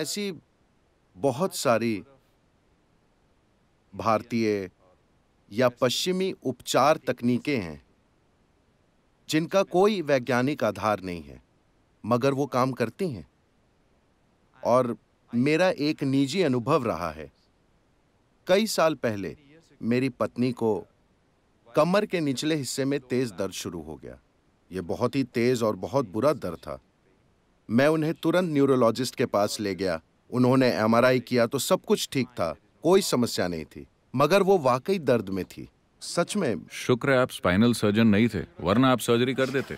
ऐसी बहुत सारी भारतीय या पश्चिमी उपचार तकनीकें हैं जिनका कोई वैज्ञानिक आधार नहीं है मगर वो काम करती हैं और मेरा एक निजी अनुभव रहा है कई साल पहले मेरी पत्नी को कमर के निचले हिस्से में तेज दर्द शुरू हो गया ये बहुत ही तेज और बहुत बुरा दर्द था मैं उन्हें तुरंत न्यूरोलॉजिस्ट के पास ले गया उन्होंने एम किया तो सब कुछ ठीक था कोई समस्या नहीं थी मगर वो वाकई दर्द में थी सच में शुक्र है आप स्पाइनल सर्जन नहीं थे वरना आप सर्जरी कर देते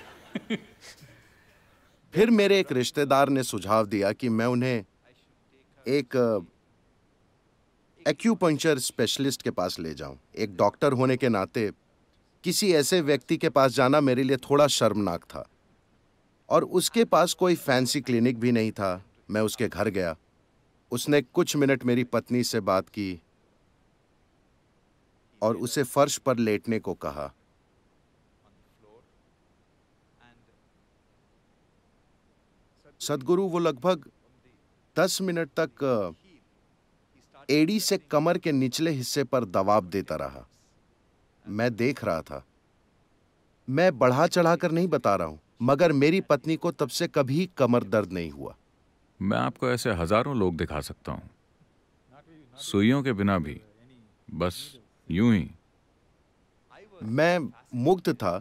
फिर मेरे एक रिश्तेदार ने सुझाव दिया कि मैं उन्हें एक एक्यूपंक्चर स्पेशलिस्ट के पास ले जाऊं एक डॉक्टर होने के नाते किसी ऐसे व्यक्ति के पास जाना मेरे लिए थोड़ा शर्मनाक था और उसके पास कोई फैंसी क्लिनिक भी नहीं था मैं उसके घर गया उसने कुछ मिनट मेरी पत्नी से बात की और उसे फर्श पर लेटने को कहा सदगुरु वो लगभग दस मिनट तक एड़ी से कमर के निचले हिस्से पर दबाव देता रहा मैं देख रहा था मैं बढ़ा चढ़ा कर नहीं बता रहा हूं मगर मेरी पत्नी को तब से कभी कमर दर्द नहीं हुआ मैं आपको ऐसे हजारों लोग दिखा सकता हूं सुइयों के बिना भी बस यूं ही मैं मुक्त था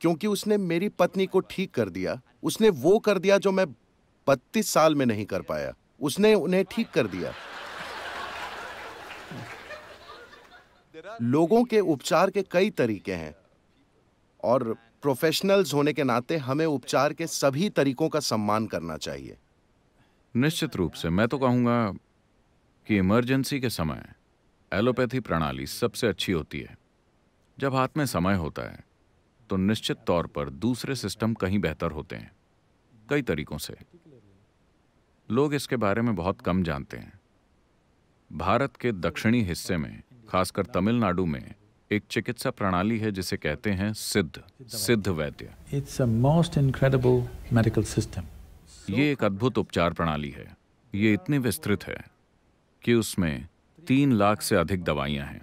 क्योंकि उसने मेरी पत्नी को ठीक कर दिया उसने वो कर दिया जो मैं बत्तीस साल में नहीं कर पाया उसने उन्हें ठीक कर दिया लोगों के उपचार के कई तरीके हैं और प्रोफेशनल्स होने के नाते हमें उपचार के सभी तरीकों का सम्मान करना चाहिए निश्चित रूप से मैं तो कहूंगा कि इमरजेंसी के समय एलोपैथी प्रणाली सबसे अच्छी होती है जब हाथ में समय होता है तो निश्चित तौर पर दूसरे सिस्टम कहीं बेहतर होते हैं कई तरीकों से लोग इसके बारे में बहुत कम जानते हैं भारत के दक्षिणी हिस्से में खासकर तमिलनाडु में एक चिकित्सा प्रणाली है जिसे कहते हैं सिद्ध सिद्ध वैद्य it's a most incredible medical system ये एक अद्भुत उपचार प्रणाली है ये इतने विस्तृत है कि उसमें तीन लाख से अधिक दवाइयां हैं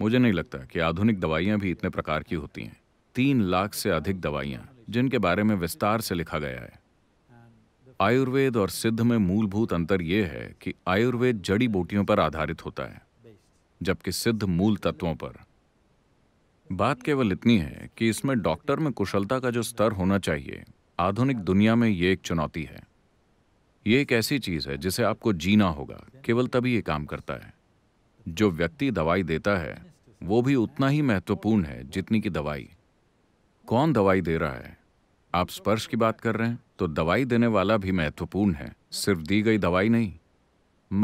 मुझे नहीं लगता कि आधुनिक दवाइयां भी इतने प्रकार की होती हैं तीन लाख से अधिक दवाइयां जिनके बारे में विस्तार से लिखा गया है आयुर्वेद और सिद्ध में मूलभूत अंतर यह है कि आयुर्वेद जड़ी बूटियों पर आधारित होता है जबकि सिद्ध मूल तत्वों पर बात केवल इतनी है कि इसमें डॉक्टर में कुशलता का जो स्तर होना चाहिए आधुनिक दुनिया में ये एक चुनौती है ये एक ऐसी चीज़ है जिसे आपको जीना होगा केवल तभी ये काम करता है जो व्यक्ति दवाई देता है वो भी उतना ही महत्वपूर्ण है जितनी की दवाई कौन दवाई दे रहा है आप स्पर्श की बात कर रहे हैं तो दवाई देने वाला भी महत्वपूर्ण है सिर्फ दी गई दवाई नहीं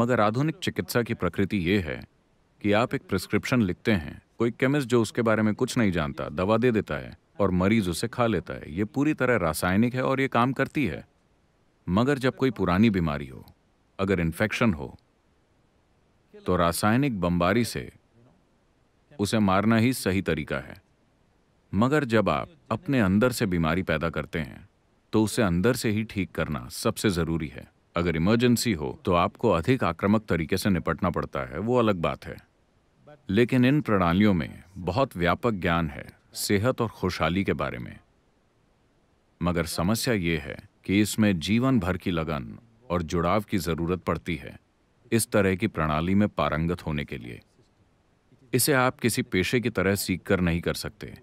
मगर आधुनिक चिकित्सा की प्रकृति ये है कि आप एक प्रिस्क्रिप्शन लिखते हैं कोई केमिस्ट जो उसके बारे में कुछ नहीं जानता दवा दे देता है और मरीज उसे खा लेता है ये पूरी तरह रासायनिक है और ये काम करती है मगर जब कोई पुरानी बीमारी हो अगर इन्फेक्शन हो तो रासायनिक बमबारी से उसे मारना ही सही तरीका है मगर जब आप अपने अंदर से बीमारी पैदा करते हैं तो उसे अंदर से ही ठीक करना सबसे ज़रूरी है अगर इमरजेंसी हो तो आपको अधिक आक्रामक तरीके से निपटना पड़ता है वो अलग बात है लेकिन इन प्रणालियों में बहुत व्यापक ज्ञान है सेहत और खुशहाली के बारे में मगर समस्या ये है कि इसमें जीवन भर की लगन और जुड़ाव की जरूरत पड़ती है इस तरह की प्रणाली में पारंगत होने के लिए इसे आप किसी पेशे की तरह सीख कर नहीं कर सकते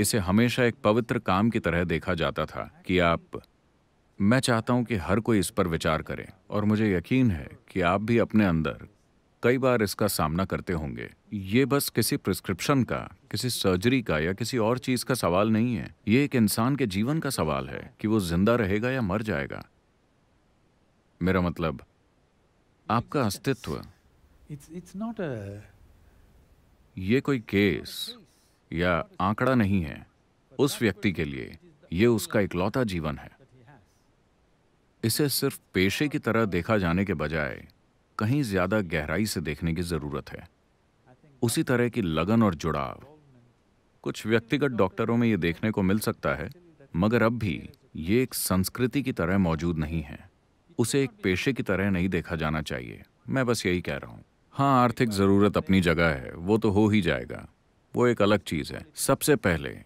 इसे हमेशा एक पवित्र काम की तरह देखा जाता था कि आप मैं चाहता हूं कि हर कोई इस पर विचार करे और मुझे यकीन है कि आप भी अपने अंदर कई बार इसका सामना करते होंगे ये बस किसी प्रिस्क्रिप्शन का किसी सर्जरी का या किसी और चीज़ का सवाल नहीं है ये एक इंसान के जीवन का सवाल है कि वो जिंदा रहेगा या मर जाएगा मेरा मतलब आपका अस्तित्व ये कोई केस या आंकड़ा नहीं है उस व्यक्ति के लिए ये उसका इकलौता जीवन है इसे सिर्फ पेशे की तरह देखा जाने के बजाय कहीं ज़्यादा गहराई से देखने की ज़रूरत है उसी तरह की लगन और जुड़ाव कुछ व्यक्तिगत डॉक्टरों में ये देखने को मिल सकता है मगर अब भी ये एक संस्कृति की तरह मौजूद नहीं है उसे एक पेशे की तरह नहीं देखा जाना चाहिए मैं बस यही कह रहा हूँ हाँ आर्थिक ज़रूरत अपनी जगह है वो तो हो ही जाएगा वो एक अलग चीज़ है सबसे पहले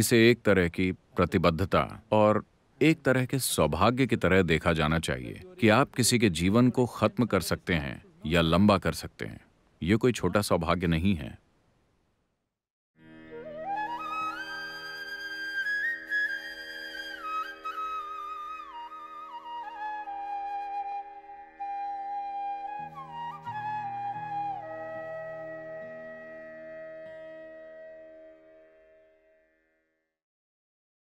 इसे एक तरह की प्रतिबद्धता और एक तरह के सौभाग्य की तरह देखा जाना चाहिए कि आप किसी के जीवन को खत्म कर सकते हैं या लंबा कर सकते हैं ये कोई छोटा सौभाग्य नहीं है